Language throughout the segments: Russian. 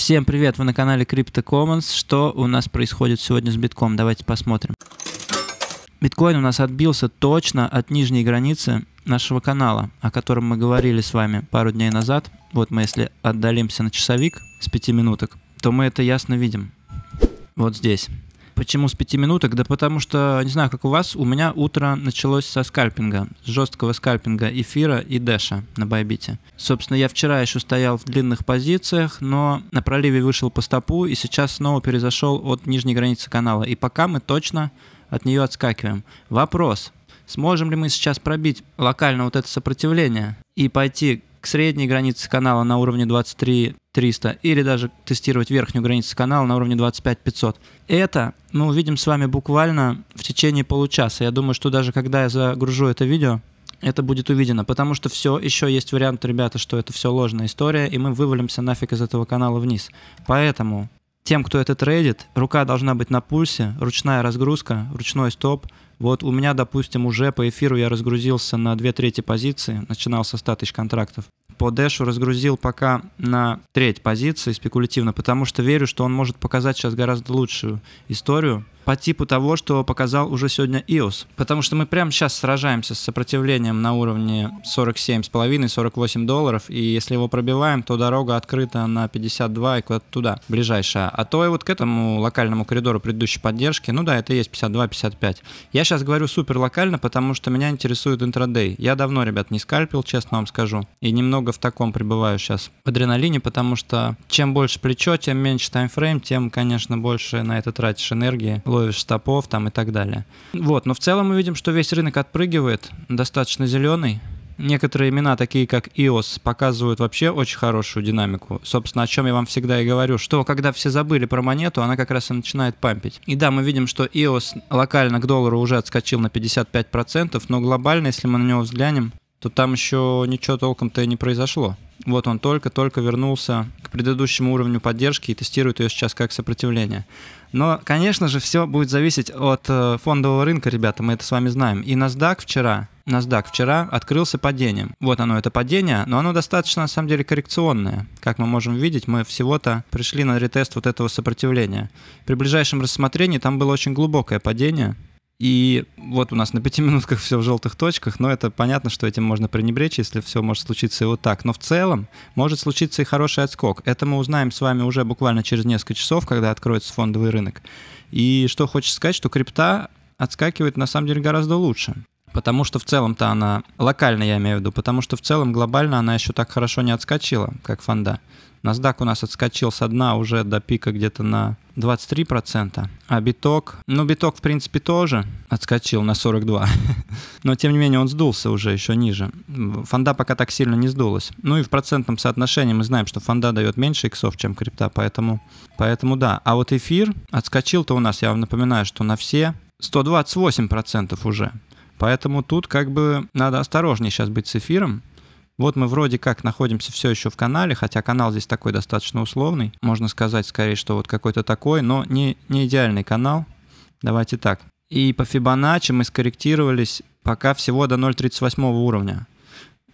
Всем привет, вы на канале Crypto Commons. Что у нас происходит сегодня с битком? Давайте посмотрим. Биткоин у нас отбился точно от нижней границы нашего канала, о котором мы говорили с вами пару дней назад. Вот мы если отдалимся на часовик с 5 минуток, то мы это ясно видим. Вот здесь. Почему с пяти минуток? Да потому что, не знаю, как у вас, у меня утро началось со скальпинга, с жесткого скальпинга эфира и дэша на байбите. Собственно, я вчера еще стоял в длинных позициях, но на проливе вышел по стопу и сейчас снова перезашел от нижней границы канала. И пока мы точно от нее отскакиваем. Вопрос, сможем ли мы сейчас пробить локально вот это сопротивление и пойти к средней границе канала на уровне 23 300 или даже тестировать верхнюю границу канала на уровне 25 500. Это мы увидим с вами буквально в течение получаса. Я думаю, что даже когда я загружу это видео, это будет увидено, потому что все еще есть вариант, ребята, что это все ложная история, и мы вывалимся нафиг из этого канала вниз. Поэтому тем, кто это трейдит, рука должна быть на пульсе, ручная разгрузка, ручной стоп – вот у меня, допустим, уже по эфиру я разгрузился на две трети позиции, начинал со 100 тысяч контрактов. По Дэшу разгрузил пока на треть позиции спекулятивно, потому что верю, что он может показать сейчас гораздо лучшую историю, по типу того, что показал уже сегодня iOS. Потому что мы прямо сейчас сражаемся с сопротивлением на уровне 47,5-48 долларов, и если его пробиваем, то дорога открыта на 52 и куда-то туда, ближайшая. А то и вот к этому локальному коридору предыдущей поддержки, ну да, это и есть 52-55. Я сейчас говорю супер локально, потому что меня интересует интрадей. Я давно, ребят, не скальпил, честно вам скажу, и немного в таком пребываю сейчас в адреналине, потому что чем больше плечо, тем меньше таймфрейм, тем, конечно, больше на это тратишь энергии ловишь стопов там и так далее. Вот, но в целом мы видим, что весь рынок отпрыгивает, достаточно зеленый. Некоторые имена, такие как EOS, показывают вообще очень хорошую динамику. Собственно, о чем я вам всегда и говорю, что когда все забыли про монету, она как раз и начинает пампить. И да, мы видим, что EOS локально к доллару уже отскочил на 55%, но глобально, если мы на него взглянем, то там еще ничего толком-то и не произошло. Вот он только-только вернулся к предыдущему уровню поддержки и тестирует ее сейчас как сопротивление. Но, конечно же, все будет зависеть от э, фондового рынка, ребята, мы это с вами знаем. И NASDAQ вчера, NASDAQ вчера открылся падением. Вот оно, это падение, но оно достаточно, на самом деле, коррекционное. Как мы можем видеть, мы всего-то пришли на ретест вот этого сопротивления. При ближайшем рассмотрении там было очень глубокое падение, и вот у нас на пяти минутках все в желтых точках, но это понятно, что этим можно пренебречь, если все может случиться и вот так. Но в целом может случиться и хороший отскок. Это мы узнаем с вами уже буквально через несколько часов, когда откроется фондовый рынок. И что хочется сказать, что крипта отскакивает на самом деле гораздо лучше. Потому что в целом-то она, локально я имею в виду, потому что в целом глобально она еще так хорошо не отскочила, как фонда. NASDAQ у нас отскочил с дна уже до пика где-то на 23%, а биток, ну биток в принципе тоже отскочил на 42%, но тем не менее он сдулся уже еще ниже. Фонда пока так сильно не сдулась. Ну и в процентном соотношении мы знаем, что фонда дает меньше иксов, чем крипта, поэтому, поэтому да. А вот эфир отскочил-то у нас, я вам напоминаю, что на все 128% уже. Поэтому тут как бы надо осторожнее сейчас быть с эфиром. Вот мы вроде как находимся все еще в канале, хотя канал здесь такой достаточно условный. Можно сказать скорее, что вот какой-то такой, но не, не идеальный канал. Давайте так. И по Fibonacci мы скорректировались пока всего до 0.38 уровня.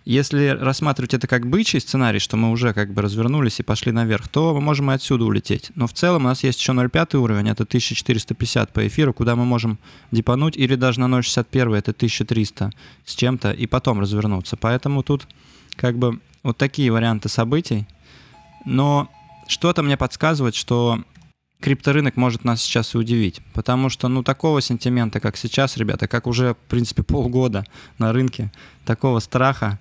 Если рассматривать это как бычий сценарий, что мы уже как бы развернулись и пошли наверх, то мы можем и отсюда улететь. Но в целом у нас есть еще 0,5 уровень, это 1450 по эфиру, куда мы можем дипануть, или даже на 0,61 это 1300 с чем-то, и потом развернуться. Поэтому тут как бы вот такие варианты событий. Но что-то мне подсказывает, что крипторынок может нас сейчас и удивить. Потому что, ну, такого сентимента, как сейчас, ребята, как уже, в принципе, полгода на рынке, такого страха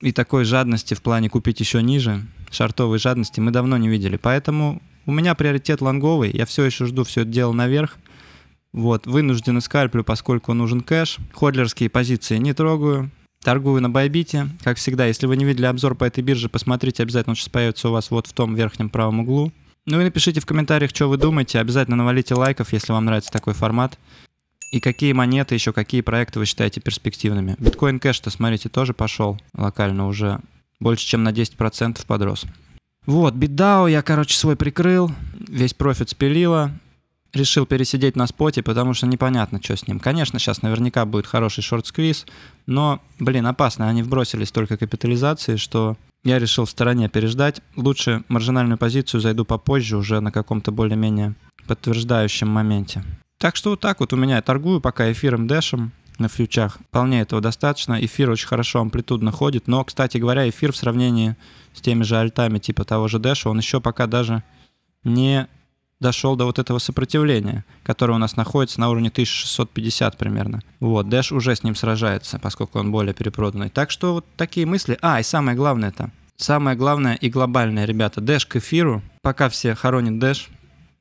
и такой жадности в плане купить еще ниже, шартовой жадности, мы давно не видели. Поэтому у меня приоритет лонговый, я все еще жду все это дело наверх. Вот, вынуждены скальплю, поскольку нужен кэш. Ходлерские позиции не трогаю. Торгую на Байбите. Как всегда, если вы не видели обзор по этой бирже, посмотрите обязательно, он сейчас появится у вас вот в том верхнем правом углу. Ну и напишите в комментариях, что вы думаете. Обязательно навалите лайков, если вам нравится такой формат. И какие монеты, еще какие проекты вы считаете перспективными? Биткоин кэш-то, смотрите, тоже пошел локально уже больше, чем на 10% подрос. Вот, битдау я, короче, свой прикрыл, весь профит спилила, решил пересидеть на споте, потому что непонятно, что с ним. Конечно, сейчас наверняка будет хороший шорт-сквиз, но, блин, опасно, они вбросились только капитализации, что я решил в стороне переждать. Лучше маржинальную позицию зайду попозже, уже на каком-то более-менее подтверждающем моменте. Так что вот так вот у меня торгую пока эфиром дэшем на фьючах. Вполне этого достаточно. Эфир очень хорошо амплитудно ходит. Но, кстати говоря, эфир в сравнении с теми же альтами типа того же дэша, он еще пока даже не дошел до вот этого сопротивления, которое у нас находится на уровне 1650 примерно. Вот, Дэш уже с ним сражается, поскольку он более перепроданный. Так что вот такие мысли. А, и самое главное это. Самое главное и глобальное, ребята, Дэш к эфиру. Пока все хоронят Дэш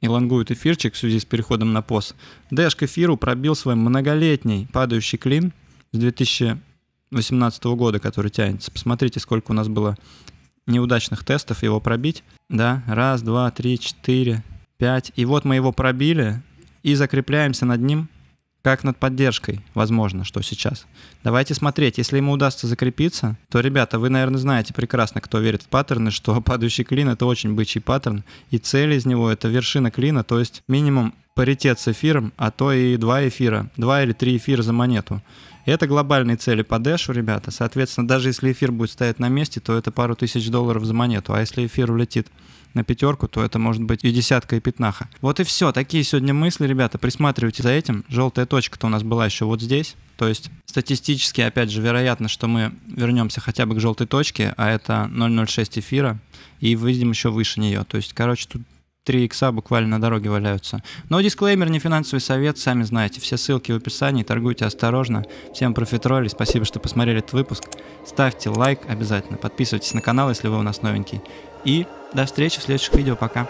и лонгует эфирчик в связи с переходом на пост, Дэш к эфиру пробил свой многолетний падающий клин с 2018 года, который тянется. Посмотрите, сколько у нас было неудачных тестов его пробить. Да, раз, два, три, четыре, пять. И вот мы его пробили и закрепляемся над ним как над поддержкой, возможно, что сейчас. Давайте смотреть, если ему удастся закрепиться, то, ребята, вы, наверное, знаете прекрасно, кто верит в паттерны, что падающий клин — это очень бычий паттерн, и цель из него — это вершина клина, то есть минимум паритет с эфиром, а то и два эфира, два или три эфира за монету это глобальные цели по дэшу, ребята. Соответственно, даже если эфир будет стоять на месте, то это пару тысяч долларов за монету. А если эфир улетит на пятерку, то это может быть и десятка, и пятнаха. Вот и все. Такие сегодня мысли, ребята. Присматривайте за этим. Желтая точка-то у нас была еще вот здесь. То есть статистически, опять же, вероятно, что мы вернемся хотя бы к желтой точке, а это 0.06 эфира, и выйдем еще выше нее. То есть, короче, тут Три икса буквально на дороге валяются. Но дисклеймер, не финансовый совет, сами знаете. Все ссылки в описании, торгуйте осторожно. Всем профитроли, спасибо, что посмотрели этот выпуск. Ставьте лайк обязательно, подписывайтесь на канал, если вы у нас новенький. И до встречи в следующих видео, пока.